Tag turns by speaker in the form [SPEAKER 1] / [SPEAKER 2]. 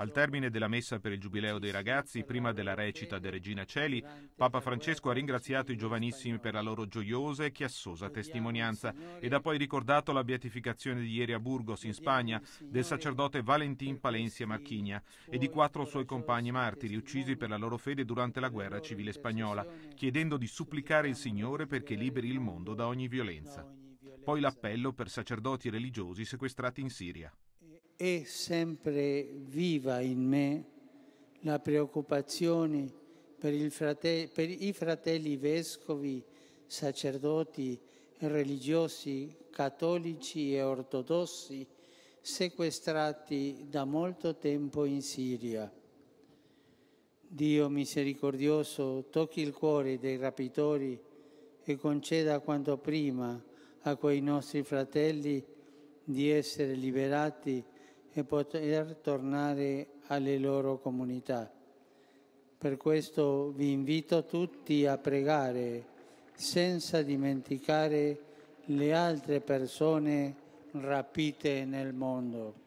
[SPEAKER 1] Al termine della messa per il Giubileo dei ragazzi, prima della recita de Regina Celi, Papa Francesco ha ringraziato i giovanissimi per la loro gioiosa e chiassosa testimonianza ed ha poi ricordato la beatificazione di ieri a Burgos, in Spagna, del sacerdote Valentin Palencia Marchigna e di quattro suoi compagni martiri uccisi per la loro fede durante la guerra civile spagnola, chiedendo di supplicare il Signore perché liberi il mondo da ogni violenza. Poi l'appello per sacerdoti religiosi sequestrati in Siria
[SPEAKER 2] è sempre viva in me la preoccupazione per, frate- per i fratelli vescovi, sacerdoti, religiosi, cattolici e ortodossi sequestrati da molto tempo in Siria. Dio misericordioso tocchi il cuore dei rapitori e conceda quanto prima a quei nostri fratelli di essere liberati e poter tornare alle loro comunità. Per questo vi invito tutti a pregare senza dimenticare le altre persone rapite nel mondo.